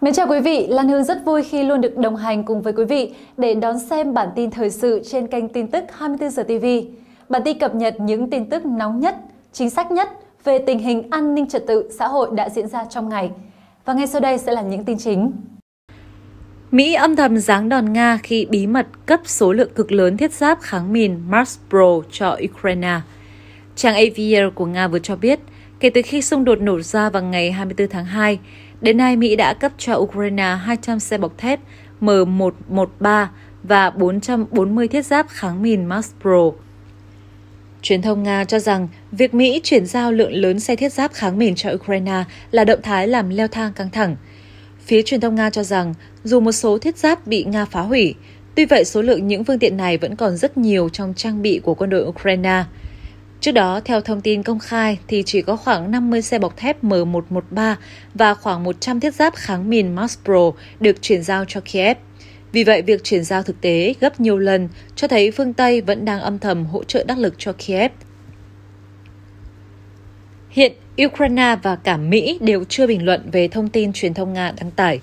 Mến chào quý vị, Lan Hương rất vui khi luôn được đồng hành cùng với quý vị để đón xem bản tin thời sự trên kênh tin tức 24 giờ TV. Bản tin cập nhật những tin tức nóng nhất, chính xác nhất về tình hình an ninh trật tự xã hội đã diễn ra trong ngày. Và ngay sau đây sẽ là những tin chính. Mỹ âm thầm giáng đòn Nga khi bí mật cấp số lượng cực lớn thiết giáp kháng mìn Mars Pro cho Ukraine. Trang AVR của Nga vừa cho biết, kể từ khi xung đột nổ ra vào ngày 24 tháng 2, Đến nay, Mỹ đã cấp cho Ukraine 200 xe bọc thép M113 và 440 thiết giáp kháng mìn Max Pro. Truyền thông Nga cho rằng việc Mỹ chuyển giao lượng lớn xe thiết giáp kháng mìn cho Ukraine là động thái làm leo thang căng thẳng. Phía truyền thông Nga cho rằng dù một số thiết giáp bị Nga phá hủy, tuy vậy số lượng những phương tiện này vẫn còn rất nhiều trong trang bị của quân đội Ukraine – Trước đó, theo thông tin công khai thì chỉ có khoảng 50 xe bọc thép M113 và khoảng 100 thiết giáp kháng mìn Mars Pro được chuyển giao cho Kiev. Vì vậy, việc chuyển giao thực tế gấp nhiều lần cho thấy phương Tây vẫn đang âm thầm hỗ trợ đắc lực cho Kiev. Hiện, Ukraine và cả Mỹ đều chưa bình luận về thông tin truyền thông Nga đăng tải.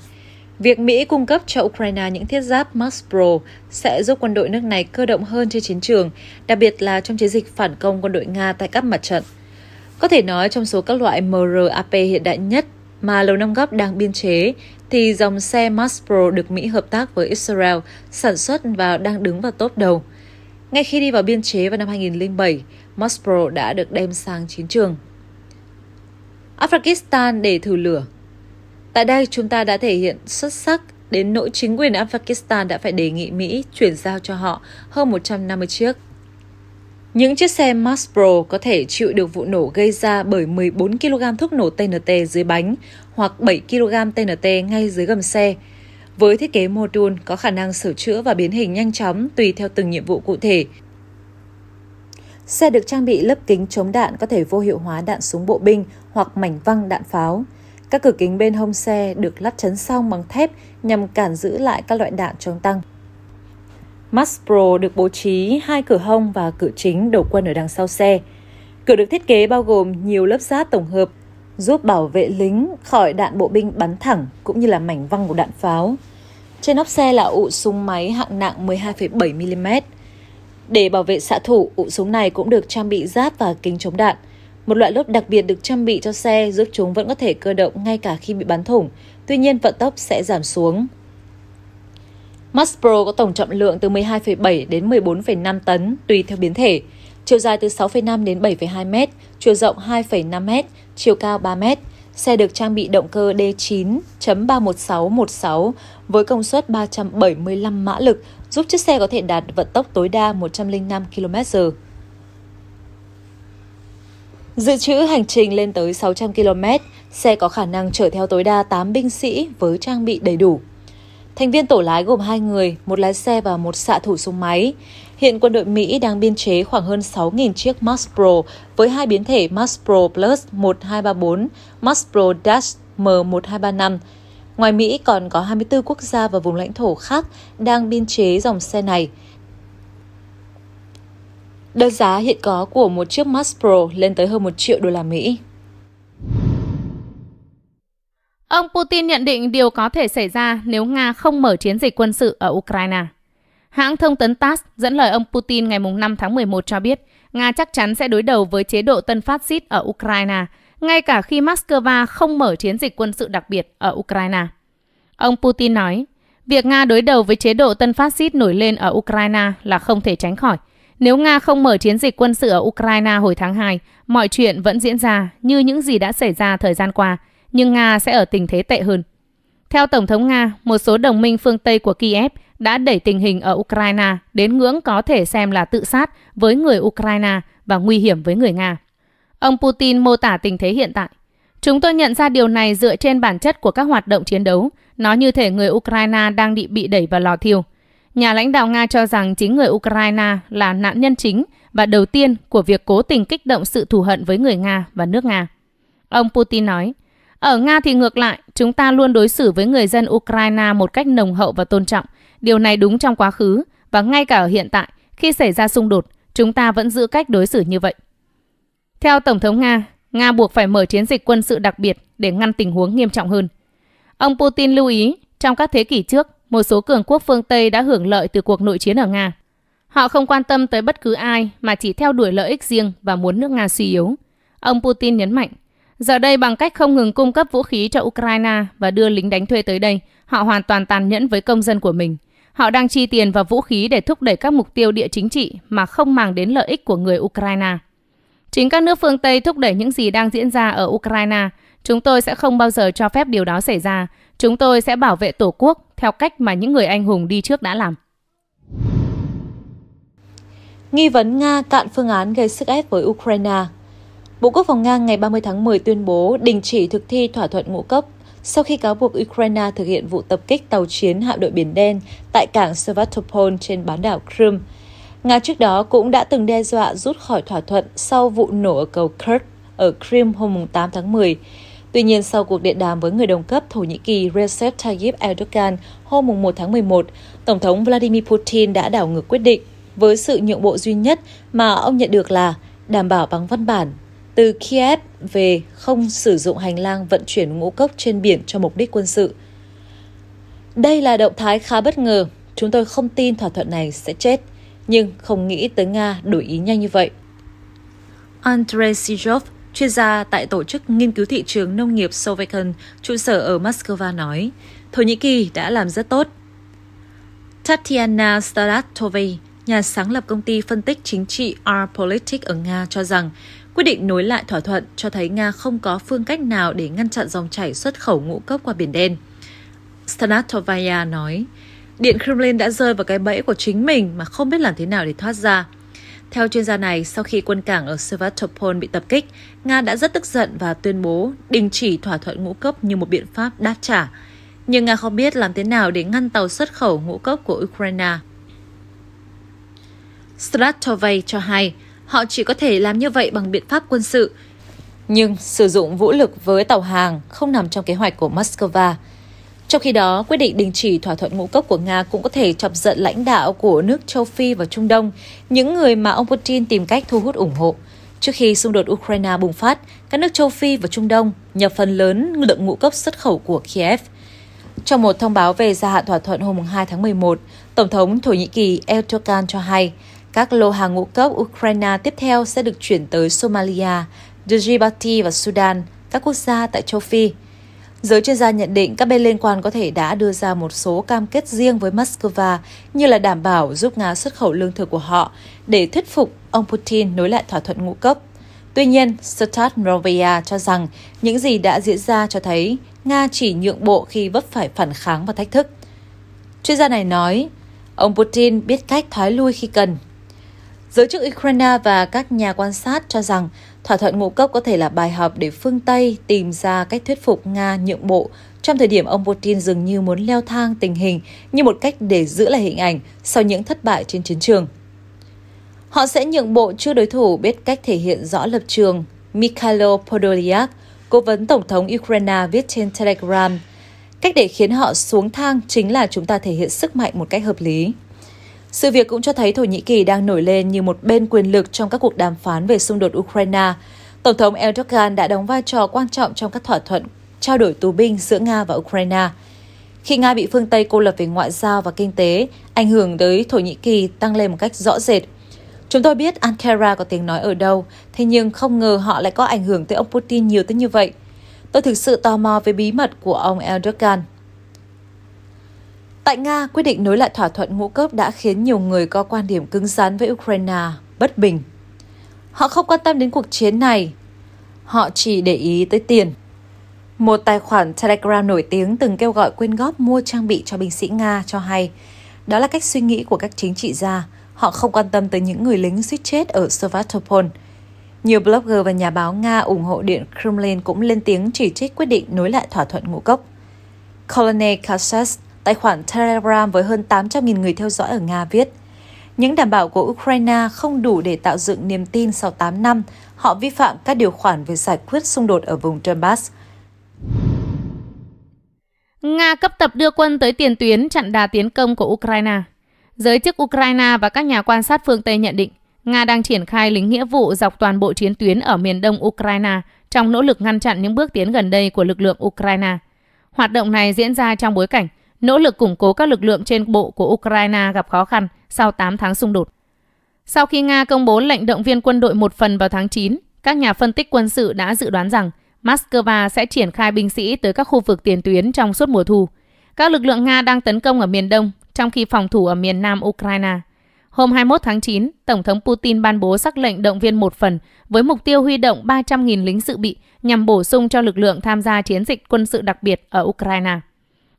Việc Mỹ cung cấp cho Ukraine những thiết giáp Max Pro sẽ giúp quân đội nước này cơ động hơn trên chiến trường, đặc biệt là trong chiến dịch phản công quân đội Nga tại các mặt trận. Có thể nói trong số các loại MRAP hiện đại nhất mà Lầu Năm Góc đang biên chế, thì dòng xe Max Pro được Mỹ hợp tác với Israel sản xuất và đang đứng vào top đầu. Ngay khi đi vào biên chế vào năm 2007, Max Pro đã được đem sang chiến trường. Afghanistan để thử lửa Tại đây, chúng ta đã thể hiện xuất sắc đến nỗi chính quyền Afghanistan đã phải đề nghị Mỹ chuyển giao cho họ hơn 150 chiếc. Những chiếc xe Mars Pro có thể chịu được vụ nổ gây ra bởi 14 kg thuốc nổ TNT dưới bánh hoặc 7 kg TNT ngay dưới gầm xe. Với thiết kế mô đun có khả năng sửa chữa và biến hình nhanh chóng tùy theo từng nhiệm vụ cụ thể. Xe được trang bị lớp kính chống đạn có thể vô hiệu hóa đạn súng bộ binh hoặc mảnh văng đạn pháo. Các cửa kính bên hông xe được lắp chấn song bằng thép nhằm cản giữ lại các loại đạn chống tăng. Max Pro được bố trí hai cửa hông và cửa chính đầu quân ở đằng sau xe. Cửa được thiết kế bao gồm nhiều lớp giáp tổng hợp giúp bảo vệ lính khỏi đạn bộ binh bắn thẳng cũng như là mảnh văng của đạn pháo. Trên nóc xe là ụ súng máy hạng nặng 12,7 mm. Để bảo vệ xạ thủ, ụ súng này cũng được trang bị giáp và kính chống đạn. Một loại lốp đặc biệt được trang bị cho xe giúp chúng vẫn có thể cơ động ngay cả khi bị bắn thủng, tuy nhiên vận tốc sẽ giảm xuống. Max Pro có tổng trọng lượng từ 12,7 đến 14,5 tấn tùy theo biến thể, chiều dài từ 6,5 đến 7,2 m, chiều rộng 2,5 m, chiều cao 3 m. Xe được trang bị động cơ D9.31616 với công suất 375 mã lực, giúp chiếc xe có thể đạt vận tốc tối đa 105 km/h. Dự trữ hành trình lên tới 600 km, xe có khả năng chở theo tối đa 8 binh sĩ với trang bị đầy đủ. Thành viên tổ lái gồm 2 người, một lái xe và một xạ thủ súng máy. Hiện quân đội Mỹ đang biên chế khoảng hơn 6.000 chiếc Max Pro với hai biến thể Max Pro Plus 1234, Max Pro Dash M1235. Ngoài Mỹ còn có 24 quốc gia và vùng lãnh thổ khác đang biên chế dòng xe này. Đơn giá hiện có của một chiếc Max Pro lên tới hơn 1 triệu đô la Mỹ. Ông Putin nhận định điều có thể xảy ra nếu Nga không mở chiến dịch quân sự ở Ukraine. Hãng thông tấn TASS dẫn lời ông Putin ngày 5 tháng 11 cho biết Nga chắc chắn sẽ đối đầu với chế độ tân phát xít ở Ukraine, ngay cả khi Moscow không mở chiến dịch quân sự đặc biệt ở Ukraine. Ông Putin nói, việc Nga đối đầu với chế độ tân phát xít nổi lên ở Ukraine là không thể tránh khỏi – nếu Nga không mở chiến dịch quân sự ở Ukraine hồi tháng 2, mọi chuyện vẫn diễn ra như những gì đã xảy ra thời gian qua, nhưng Nga sẽ ở tình thế tệ hơn. Theo Tổng thống Nga, một số đồng minh phương Tây của Kiev đã đẩy tình hình ở Ukraine đến ngưỡng có thể xem là tự sát với người Ukraine và nguy hiểm với người Nga. Ông Putin mô tả tình thế hiện tại. Chúng tôi nhận ra điều này dựa trên bản chất của các hoạt động chiến đấu. Nó như thể người Ukraine đang bị bị đẩy vào lò thiêu. Nhà lãnh đạo Nga cho rằng chính người Ukraine là nạn nhân chính và đầu tiên của việc cố tình kích động sự thù hận với người Nga và nước Nga. Ông Putin nói, ở Nga thì ngược lại, chúng ta luôn đối xử với người dân Ukraine một cách nồng hậu và tôn trọng. Điều này đúng trong quá khứ và ngay cả ở hiện tại, khi xảy ra xung đột, chúng ta vẫn giữ cách đối xử như vậy. Theo Tổng thống Nga, Nga buộc phải mở chiến dịch quân sự đặc biệt để ngăn tình huống nghiêm trọng hơn. Ông Putin lưu ý, trong các thế kỷ trước, một số cường quốc phương Tây đã hưởng lợi từ cuộc nội chiến ở Nga. Họ không quan tâm tới bất cứ ai mà chỉ theo đuổi lợi ích riêng và muốn nước Nga suy yếu. Ông Putin nhấn mạnh, giờ đây bằng cách không ngừng cung cấp vũ khí cho Ukraine và đưa lính đánh thuê tới đây, họ hoàn toàn tàn nhẫn với công dân của mình. Họ đang chi tiền và vũ khí để thúc đẩy các mục tiêu địa chính trị mà không màng đến lợi ích của người Ukraine. Chính các nước phương Tây thúc đẩy những gì đang diễn ra ở Ukraine – Chúng tôi sẽ không bao giờ cho phép điều đó xảy ra. Chúng tôi sẽ bảo vệ Tổ quốc theo cách mà những người anh hùng đi trước đã làm. Nghi vấn Nga cạn phương án gây sức ép với Ukraine Bộ Quốc phòng Nga ngày 30 tháng 10 tuyên bố đình chỉ thực thi thỏa thuận ngũ cấp sau khi cáo buộc Ukraine thực hiện vụ tập kích tàu chiến hạm đội Biển Đen tại cảng Sevastopol trên bán đảo Crimea. Nga trước đó cũng đã từng đe dọa rút khỏi thỏa thuận sau vụ nổ ở cầu Kerch ở Crimea hôm 8 tháng 10. Tuy nhiên, sau cuộc điện đàm với người đồng cấp Thổ Nhĩ Kỳ Recep Tayyip Erdogan hôm 1 tháng 11, Tổng thống Vladimir Putin đã đảo ngược quyết định với sự nhượng bộ duy nhất mà ông nhận được là đảm bảo bằng văn bản từ Kiev về không sử dụng hành lang vận chuyển ngũ cốc trên biển cho mục đích quân sự. Đây là động thái khá bất ngờ, chúng tôi không tin thỏa thuận này sẽ chết, nhưng không nghĩ tới Nga đổi ý nhanh như vậy. Andrei Sijov, chuyên gia tại tổ chức nghiên cứu thị trường nông nghiệp Sovekan, trụ sở ở Moscow nói, Thổ Nhĩ Kỳ đã làm rất tốt. Tatiana Staratovey, nhà sáng lập công ty phân tích chính trị R-Politik ở Nga cho rằng, quyết định nối lại thỏa thuận cho thấy Nga không có phương cách nào để ngăn chặn dòng chảy xuất khẩu ngũ cốc qua Biển Đen. Stanatovaya nói, Điện Kremlin đã rơi vào cái bẫy của chính mình mà không biết làm thế nào để thoát ra. Theo chuyên gia này, sau khi quân cảng ở Sevastopol bị tập kích, Nga đã rất tức giận và tuyên bố đình chỉ thỏa thuận ngũ cốc như một biện pháp đáp trả. Nhưng Nga không biết làm thế nào để ngăn tàu xuất khẩu ngũ cốc của Ukraine. Stratovay cho hay, họ chỉ có thể làm như vậy bằng biện pháp quân sự, nhưng sử dụng vũ lực với tàu hàng không nằm trong kế hoạch của Moscow trong khi đó, quyết định đình chỉ thỏa thuận ngũ cốc của Nga cũng có thể chọc giận lãnh đạo của nước châu Phi và Trung Đông, những người mà ông Putin tìm cách thu hút ủng hộ. Trước khi xung đột Ukraine bùng phát, các nước châu Phi và Trung Đông nhập phần lớn lượng ngũ cốc xuất khẩu của Kiev. Trong một thông báo về gia hạn thỏa thuận hôm 2 tháng 11, Tổng thống Thổ Nhĩ Kỳ Erdogan cho hay các lô hàng ngũ cốc Ukraine tiếp theo sẽ được chuyển tới Somalia, Djibouti và Sudan, các quốc gia tại châu Phi – Giới chuyên gia nhận định các bên liên quan có thể đã đưa ra một số cam kết riêng với Moscow như là đảm bảo giúp Nga xuất khẩu lương thực của họ để thuyết phục ông Putin nối lại thỏa thuận ngũ cốc. Tuy nhiên, Strat Novaya cho rằng những gì đã diễn ra cho thấy Nga chỉ nhượng bộ khi vấp phải phản kháng và thách thức. Chuyên gia này nói, ông Putin biết cách thoái lui khi cần. Giới chức Ukraine và các nhà quan sát cho rằng Thỏa thuận ngũ cốc có thể là bài học để phương Tây tìm ra cách thuyết phục Nga nhượng bộ trong thời điểm ông Putin dường như muốn leo thang tình hình như một cách để giữ lại hình ảnh sau những thất bại trên chiến trường. Họ sẽ nhượng bộ chưa đối thủ biết cách thể hiện rõ lập trường. Mikhailo Podolyak, cố vấn Tổng thống Ukraine viết trên Telegram, cách để khiến họ xuống thang chính là chúng ta thể hiện sức mạnh một cách hợp lý. Sự việc cũng cho thấy Thổ Nhĩ Kỳ đang nổi lên như một bên quyền lực trong các cuộc đàm phán về xung đột Ukraine. Tổng thống Erdogan đã đóng vai trò quan trọng trong các thỏa thuận trao đổi tù binh giữa Nga và Ukraine. Khi Nga bị phương Tây cô lập về ngoại giao và kinh tế, ảnh hưởng tới Thổ Nhĩ Kỳ tăng lên một cách rõ rệt. Chúng tôi biết Ankara có tiếng nói ở đâu, thế nhưng không ngờ họ lại có ảnh hưởng tới ông Putin nhiều tới như vậy. Tôi thực sự tò mò về bí mật của ông Erdogan. Tại Nga, quyết định nối lại thỏa thuận ngũ cốc đã khiến nhiều người có quan điểm cứng rắn với Ukraine, bất bình. Họ không quan tâm đến cuộc chiến này, họ chỉ để ý tới tiền. Một tài khoản Telegram nổi tiếng từng kêu gọi quyên góp mua trang bị cho binh sĩ Nga cho hay, đó là cách suy nghĩ của các chính trị gia, họ không quan tâm tới những người lính suýt chết ở Sevastopol. Nhiều blogger và nhà báo Nga ủng hộ Điện Kremlin cũng lên tiếng chỉ trích quyết định nối lại thỏa thuận ngũ cốc. Colonel Kassas, Tài khoản Telegram với hơn 800.000 người theo dõi ở Nga viết, những đảm bảo của Ukraine không đủ để tạo dựng niềm tin sau 8 năm, họ vi phạm các điều khoản về giải quyết xung đột ở vùng Donbass. Nga cấp tập đưa quân tới tiền tuyến chặn đà tiến công của Ukraine. Giới chức Ukraine và các nhà quan sát phương Tây nhận định, Nga đang triển khai lính nghĩa vụ dọc toàn bộ chiến tuyến ở miền đông Ukraine trong nỗ lực ngăn chặn những bước tiến gần đây của lực lượng Ukraine. Hoạt động này diễn ra trong bối cảnh nỗ lực củng cố các lực lượng trên bộ của Ukraine gặp khó khăn sau 8 tháng xung đột. Sau khi Nga công bố lệnh động viên quân đội một phần vào tháng 9, các nhà phân tích quân sự đã dự đoán rằng Moscow sẽ triển khai binh sĩ tới các khu vực tiền tuyến trong suốt mùa thu. Các lực lượng Nga đang tấn công ở miền đông, trong khi phòng thủ ở miền nam Ukraine. Hôm 21 tháng 9, Tổng thống Putin ban bố sắc lệnh động viên một phần với mục tiêu huy động 300.000 lính dự bị nhằm bổ sung cho lực lượng tham gia chiến dịch quân sự đặc biệt ở Ukraine.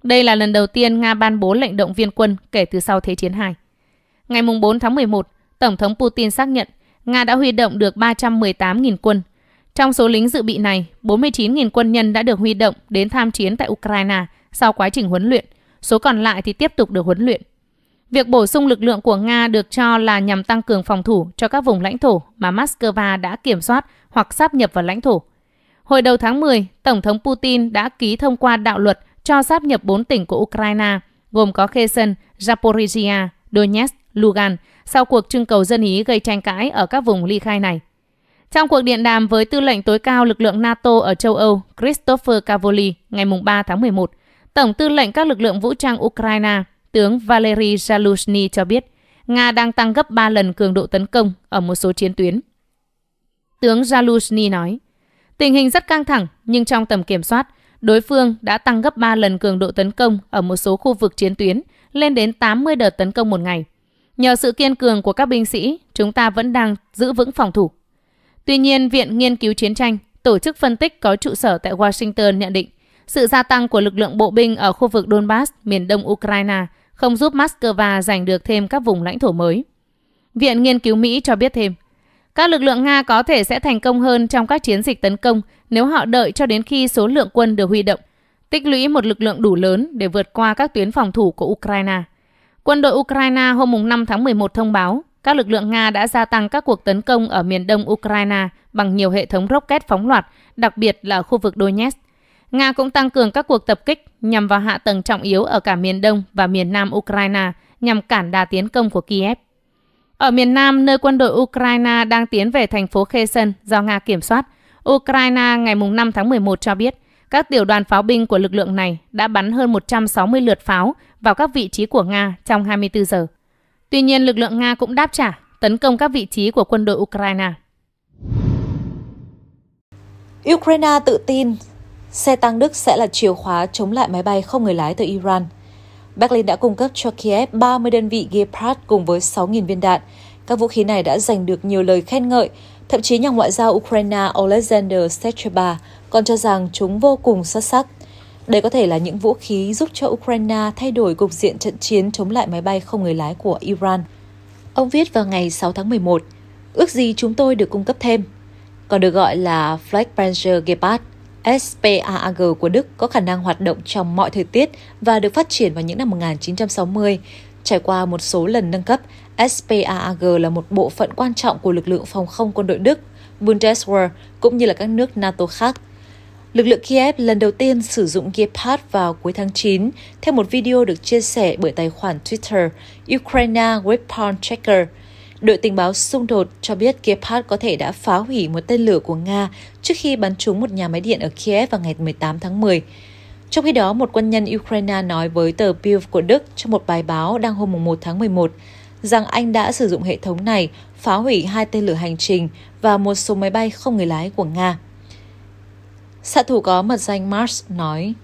Đây là lần đầu tiên Nga ban bố lệnh động viên quân kể từ sau Thế chiến II. Ngày 4 tháng 11, Tổng thống Putin xác nhận Nga đã huy động được 318.000 quân. Trong số lính dự bị này, 49.000 quân nhân đã được huy động đến tham chiến tại Ukraine sau quá trình huấn luyện, số còn lại thì tiếp tục được huấn luyện. Việc bổ sung lực lượng của Nga được cho là nhằm tăng cường phòng thủ cho các vùng lãnh thổ mà Moscow đã kiểm soát hoặc sáp nhập vào lãnh thổ. Hồi đầu tháng 10, Tổng thống Putin đã ký thông qua đạo luật cho sáp nhập 4 tỉnh của Ukraine, gồm có Kherson, Zaporizhia, Donetsk, Lugan, sau cuộc trưng cầu dân ý gây tranh cãi ở các vùng ly khai này. Trong cuộc điện đàm với tư lệnh tối cao lực lượng NATO ở châu Âu Christopher Cavoli ngày 3 tháng 11, Tổng tư lệnh các lực lượng vũ trang Ukraine, tướng Valery Zaluzhny cho biết, Nga đang tăng gấp 3 lần cường độ tấn công ở một số chiến tuyến. Tướng Zaluzhny nói, tình hình rất căng thẳng nhưng trong tầm kiểm soát, Đối phương đã tăng gấp 3 lần cường độ tấn công ở một số khu vực chiến tuyến, lên đến 80 đợt tấn công một ngày. Nhờ sự kiên cường của các binh sĩ, chúng ta vẫn đang giữ vững phòng thủ. Tuy nhiên, Viện Nghiên cứu Chiến tranh, tổ chức phân tích có trụ sở tại Washington nhận định, sự gia tăng của lực lượng bộ binh ở khu vực Donbass, miền đông Ukraine, không giúp Moscow giành được thêm các vùng lãnh thổ mới. Viện Nghiên cứu Mỹ cho biết thêm, các lực lượng Nga có thể sẽ thành công hơn trong các chiến dịch tấn công nếu họ đợi cho đến khi số lượng quân được huy động, tích lũy một lực lượng đủ lớn để vượt qua các tuyến phòng thủ của Ukraine. Quân đội Ukraine hôm 5 tháng 11 thông báo các lực lượng Nga đã gia tăng các cuộc tấn công ở miền đông Ukraine bằng nhiều hệ thống rocket phóng loạt, đặc biệt là khu vực Donetsk. Nga cũng tăng cường các cuộc tập kích nhằm vào hạ tầng trọng yếu ở cả miền đông và miền nam Ukraine nhằm cản đà tiến công của Kiev. Ở miền nam, nơi quân đội Ukraine đang tiến về thành phố Kherson do Nga kiểm soát, Ukraine ngày 5 tháng 11 cho biết, các tiểu đoàn pháo binh của lực lượng này đã bắn hơn 160 lượt pháo vào các vị trí của Nga trong 24 giờ. Tuy nhiên, lực lượng Nga cũng đáp trả, tấn công các vị trí của quân đội Ukraine. Ukraine tự tin xe tăng Đức sẽ là chìa khóa chống lại máy bay không người lái từ Iran. Berlin đã cung cấp cho Kiev 30 đơn vị Gepard cùng với 6.000 viên đạn. Các vũ khí này đã giành được nhiều lời khen ngợi Thậm chí nhà ngoại giao Ukraine Oleksandr Shcheba còn cho rằng chúng vô cùng xuất sắc. Đây có thể là những vũ khí giúp cho Ukraine thay đổi cục diện trận chiến chống lại máy bay không người lái của Iran. Ông viết vào ngày 6 tháng 11, ước gì chúng tôi được cung cấp thêm. Còn được gọi là Flakpanzer Gepard, SPAAG của Đức có khả năng hoạt động trong mọi thời tiết và được phát triển vào những năm 1960 Trải qua một số lần nâng cấp, SPAAG là một bộ phận quan trọng của lực lượng phòng không quân đội Đức, Bundeswehr cũng như là các nước NATO khác. Lực lượng Kiev lần đầu tiên sử dụng Gepard vào cuối tháng 9, theo một video được chia sẻ bởi tài khoản Twitter Ukraine Weapon Checker. Đội tình báo xung đột cho biết Gepard có thể đã phá hủy một tên lửa của Nga trước khi bắn trúng một nhà máy điện ở Kiev vào ngày 18 tháng 10. Trong khi đó, một quân nhân Ukraine nói với tờ Bild của Đức trong một bài báo đăng hôm 1 tháng 11 rằng Anh đã sử dụng hệ thống này phá hủy hai tên lửa hành trình và một số máy bay không người lái của Nga. Xạ thủ có mật danh Mars nói,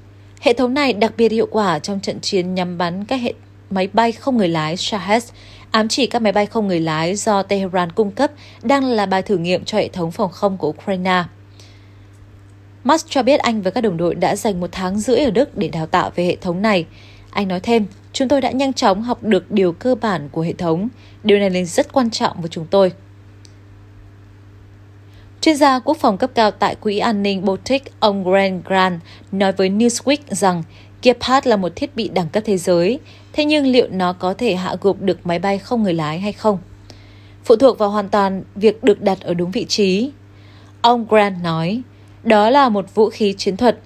hệ thống này đặc biệt hiệu quả trong trận chiến nhắm bắn các hệ máy bay không người lái Shahed, ám chỉ các máy bay không người lái do Tehran cung cấp đang là bài thử nghiệm cho hệ thống phòng không của Ukraine. Musk cho biết anh và các đồng đội đã dành một tháng rưỡi ở Đức để đào tạo về hệ thống này. Anh nói thêm, chúng tôi đã nhanh chóng học được điều cơ bản của hệ thống. Điều này là rất quan trọng với chúng tôi. Chuyên gia quốc phòng cấp cao tại Quỹ An ninh Baltic, ông Grant Grant, nói với Newsweek rằng Gepard là một thiết bị đẳng cấp thế giới, thế nhưng liệu nó có thể hạ gục được máy bay không người lái hay không? Phụ thuộc vào hoàn toàn việc được đặt ở đúng vị trí. Ông Grant nói, đó là một vũ khí chiến thuật.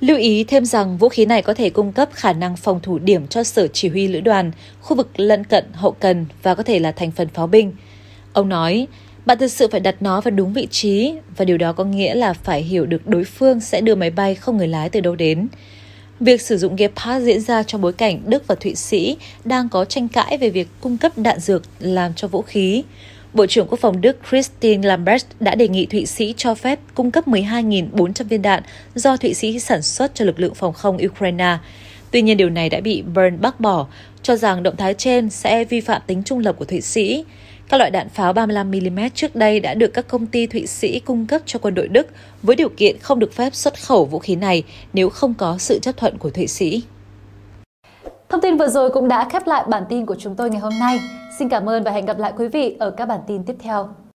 Lưu ý thêm rằng vũ khí này có thể cung cấp khả năng phòng thủ điểm cho sở chỉ huy lữ đoàn, khu vực lân cận hậu cần và có thể là thành phần pháo binh. Ông nói, bạn thực sự phải đặt nó vào đúng vị trí và điều đó có nghĩa là phải hiểu được đối phương sẽ đưa máy bay không người lái từ đâu đến. Việc sử dụng Gepard diễn ra trong bối cảnh Đức và Thụy Sĩ đang có tranh cãi về việc cung cấp đạn dược làm cho vũ khí. Bộ trưởng Quốc phòng Đức Christine Lambrecht đã đề nghị Thụy Sĩ cho phép cung cấp 12.400 viên đạn do Thụy Sĩ sản xuất cho lực lượng phòng không Ukraine. Tuy nhiên điều này đã bị Bern bác bỏ, cho rằng động thái trên sẽ vi phạm tính trung lập của Thụy Sĩ. Các loại đạn pháo 35mm trước đây đã được các công ty Thụy Sĩ cung cấp cho quân đội Đức với điều kiện không được phép xuất khẩu vũ khí này nếu không có sự chấp thuận của Thụy Sĩ. Thông tin vừa rồi cũng đã khép lại bản tin của chúng tôi ngày hôm nay. Xin cảm ơn và hẹn gặp lại quý vị ở các bản tin tiếp theo.